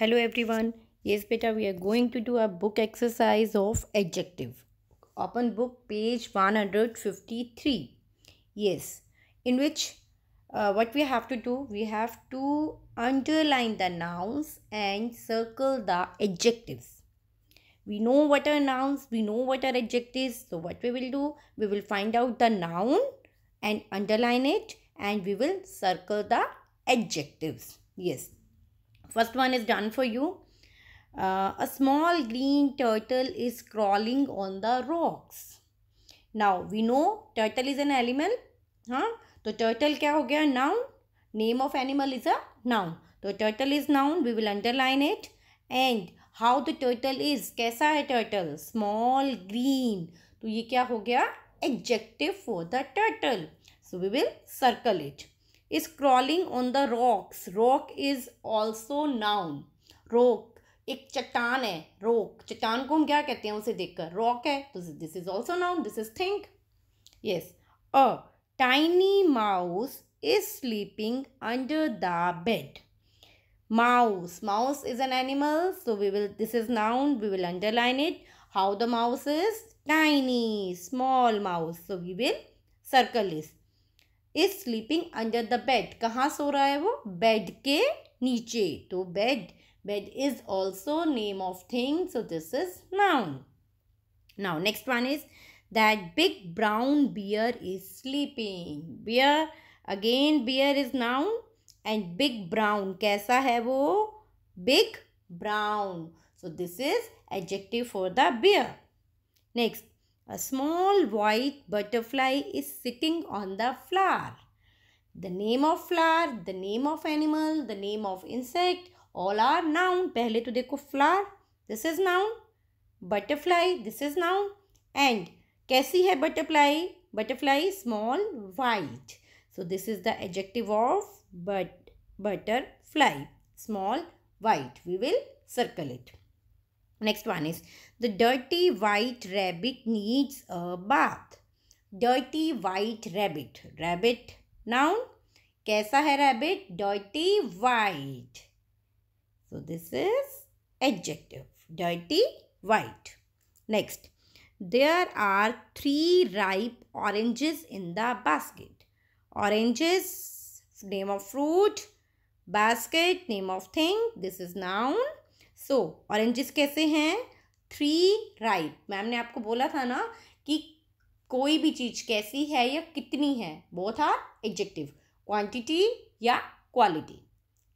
Hello everyone. Yes, beta, we are going to do a book exercise of adjective. Open book page 153. Yes, in which uh, what we have to do, we have to underline the nouns and circle the adjectives. We know what are nouns, we know what are adjectives. So what we will do, we will find out the noun and underline it and we will circle the adjectives. Yes, first one is done for you uh, a small green turtle is crawling on the rocks now we know turtle is an animal हाँ तो turtle क्या हो गया noun name of animal is a noun तो turtle is noun we will underline it and how the turtle is कैसा है turtle small green तो ये क्या हो गया adjective for the turtle so we will circle it is crawling on the rocks rock is also noun rock एक चट्टान है Rock. चट्टान को हम क्या कहते हैं उसे देखकर Rock है तो this is also noun. This is think Yes. A tiny mouse is sleeping under the bed. mouse mouse is an animal so we will this is noun we will underline it how the mouse is tiny small mouse so we will circle this is sleeping under the bed कहाँ सो रहा है वो bed के नीचे तो bed bed is also name of thing so this is noun now next one is that big brown bear is sleeping bear again bear is noun and big brown कैसा है वो big brown so this is adjective for the bear next A small white butterfly is sitting on the flower. The name of flower, the name of animal, the name of insect, all are noun. पहले तो देखो flower, this is noun. Butterfly, this is noun. And कैसी है butterfly? Butterfly small white. So this is the adjective of but, butterfly, small white. We will circle it. Next one is the dirty white rabbit needs a bath. Dirty white rabbit. Rabbit noun. Kaisa hai rabbit? Dirty white. So this is adjective. Dirty white. Next. There are three ripe oranges in the basket. Oranges, name of fruit. Basket, name of thing. This is noun. So so, oranges कैसे हैं three right ma'am ने आपको बोला था ना कि कोई भी चीज़ कैसी है या कितनी है बोथ आर एडजेक्टिव क्वांटिटी या क्वालिटी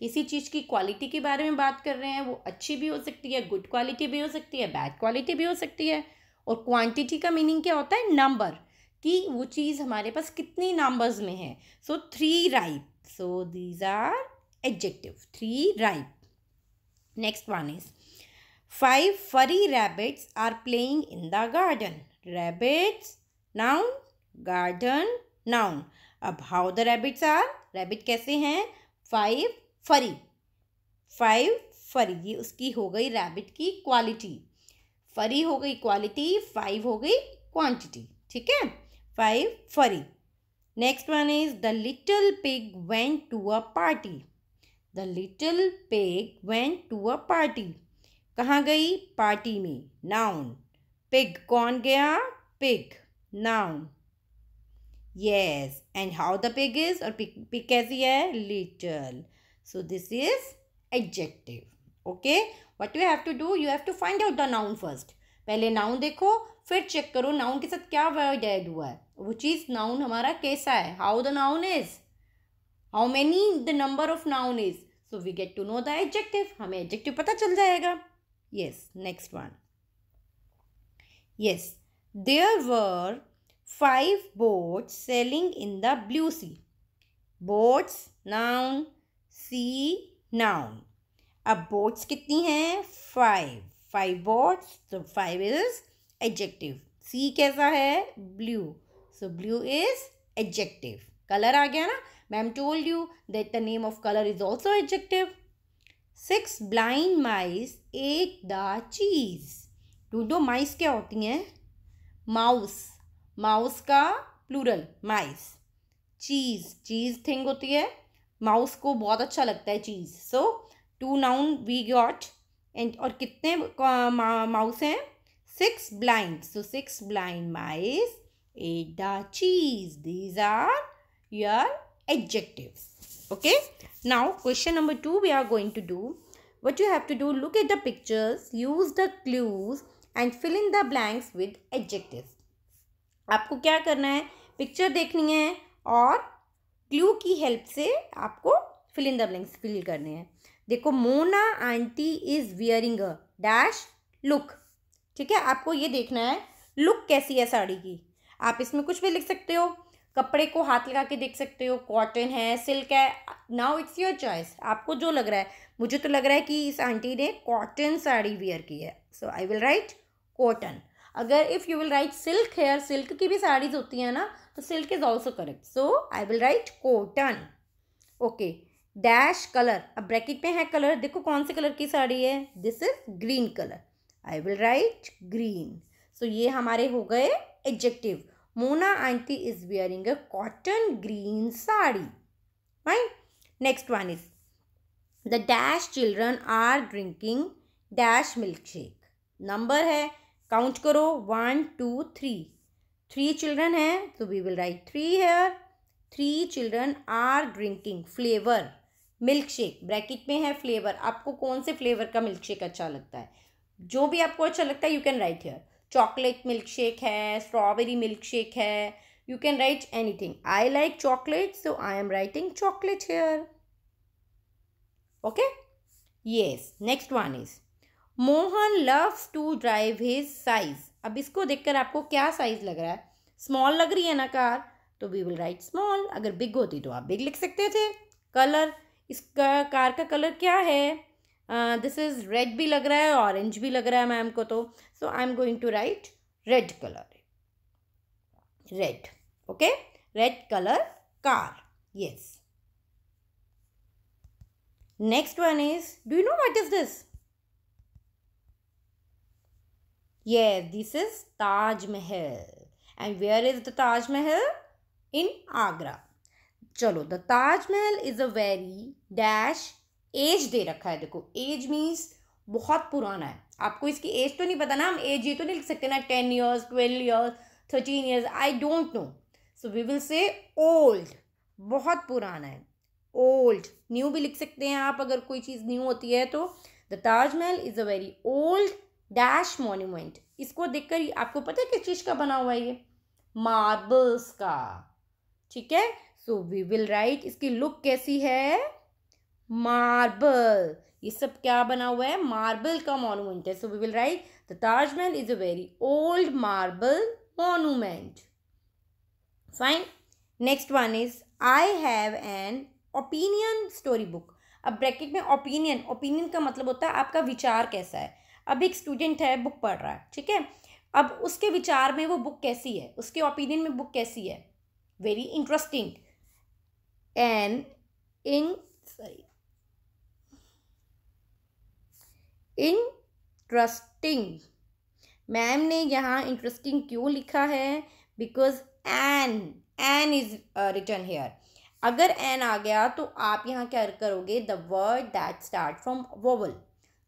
किसी चीज़ की क्वालिटी के बारे में बात कर रहे हैं वो अच्छी भी हो सकती है गुड क्वालिटी भी हो सकती है बैड क्वालिटी भी हो सकती है और क्वांटिटी का मीनिंग क्या होता है नंबर कि वो चीज़ हमारे पास कितनी नंबर्स में है so three right so these are adjective three right next one is five furry rabbits are playing in the garden rabbits noun garden noun अब how the rabbits are rabbit कैसे हैं five फरी five फरी ये उसकी हो गई rabbit की क्वालिटी फरी हो गई क्वालिटी फाइव हो गई क्वांटिटी ठीक है five furry next one is the little pig went to a party the little pig went to a party कहाँ गई पार्टी में नाउन पिग कौन गया pig noun yes and how the pig is और pig pig कैसी है little so this is adjective okay what you have to do you have to find out the noun first पहले नाउन देखो फिर check करो नाउन के साथ क्या वर्ड एड हुआ है वो चीज़ नाउन हमारा कैसा है how the noun is how many the number of noun is so we get to know the adjective हमें एडजेक्टिव पता चल जाएगा yes next one yes there were five boats sailing in the blue sea boats noun sea noun अब boats कितनी हैं five five boats तो five is adjective sea कैसा है blue so blue is adjective colour आ गया ना ma'am told you that the name of colour is also adjective six blind mice ate the cheese डूडो mice क्या होती हैं माउस माउस का plural mice cheese cheese thing होती है माउस को बहुत अच्छा लगता है cheese so two noun we got and और कितने माउस हैं six blind so six blind mice ate the cheese these are your adjective okay now question number 2 we are going to do what you have to do look at the pictures use the clues and fill in the blanks with adjectives aapko kya karna hai picture dekhni hai aur clue ki help se aapko fill in the blanks fill karne hai देखो Mona auntie is wearing a dash look ठीक है आपको ये देखना है look कैसी है साड़ी की आप इसमें कुछ भी लिख सकते हो कपड़े को हाथ लगा के देख सकते हो कॉटन है सिल्क है नाउ इट्स योर चॉइस आपको जो लग रहा है मुझे तो लग रहा है कि इस आंटी ने कॉटन साड़ी वेयर की है so I will write cotton अगर if you will write silk here silk की भी साड़ीज होती हैं ना तो silk is also correct so I will write cotton okay dash colour अब ब्रैकेट में है कलर देखो कौन से कलर की साड़ी है this is green colour I will write green सो ये हमारे हो गए adjective Mona auntie is wearing a cotton green sari. Right? Next one is the dash children are drinking dash milkshake. Number है काउंट करो one two three three children है तो we will write three here three children are drinking flavour milkshake bracket में है flavour आपको कौन से flavour का मिल्क शेक अच्छा लगता है जो भी आपको अच्छा लगता है you can write here chocolate milkshake है स्ट्रॉबेरी मिल्क शेक है you can write anything I like chocolate so I am writing chocolate here okay yes next one is Mohan loves to drive his size अब इसको देखकर आपको क्या size लग रहा है स्मॉल लग रही है ना कार तो वी विल राइट स्मॉल अगर बिग होती तो आप बिग लिख सकते थे कलर इसका कार का कलर क्या है दिस इज रेड भी लग रहा है ऑरेंज भी लग रहा है मैम को तो so I am going to write red colour red okay red colour car yes next one is do you know what is this ये this is Taj Mahal and where is the Taj Mahal in Agra चलो the Taj Mahal is a very dash as दे रखा है देखो as means बहुत पुराना है आपको इसकी एज तो नहीं पता ना हम एज ये तो नहीं लिख सकते ना ten years twelve years thirteen years I don't know so we will say old बहुत पुराना है ओल्ड न्यू भी लिख सकते हैं आप अगर कोई चीज़ न्यू होती है तो the Taj Mahal is a very old dash monument इसको देखकर आपको पता है किस चीज़ का बना हुआ है ये मार्बल्स का ठीक है सो वी विल राइट इसकी लुक कैसी है मार्बल ये सब क्या बना हुआ है मार्बल का मॉन्यूमेंट है so we will write the Taj Mahal is a very old marble monument fine next one is I have an opinion story book अब ब्रैकेट में ओपिनियन ओपिनियन का मतलब होता है आपका विचार कैसा है अब एक स्टूडेंट है बुक पढ़ रहा है ठीक है अब उसके विचार में वो बुक कैसी है उसके ओपिनियन में बुक कैसी है very interesting and in sorry interesting ma'am ने यहाँ इंटरेस्टिंग क्यों लिखा है because an an is written here अगर एन आ गया तो आप यहाँ क्या करोगे the word that start from vowel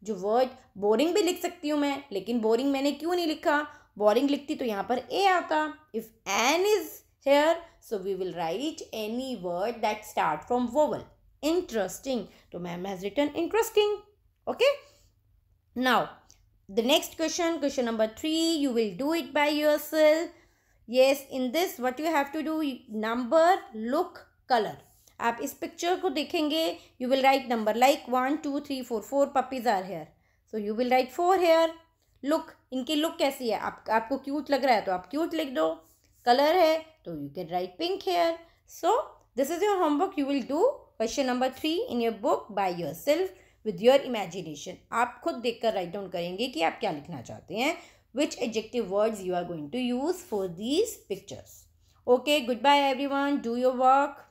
जो वर्ड बोरिंग भी लिख सकती हूँ मैं लेकिन बोरिंग मैंने क्यों नहीं लिखा बोरिंग लिखती तो यहाँ पर ए आता if an is here so we will write any word that start from vowel interesting तो ma'am has written interesting okay now the next question question number 3 you will do it by yourself yes in this what you have to do number look color आप इस picture को देखेंगे you will write number like one two three four four puppies are here so you will write four here look इनकी look कैसी है आप आपको cute लग रहा है तो आप क्यूट लिख दो कलर है तो you can write pink here so this is your homework you will do question number three in your book by yourself with your imagination आप खुद देख कर राइट डाउन करेंगे कि आप क्या लिखना चाहते हैं which adjective words you are going to use for these pictures okay goodbye everyone do your work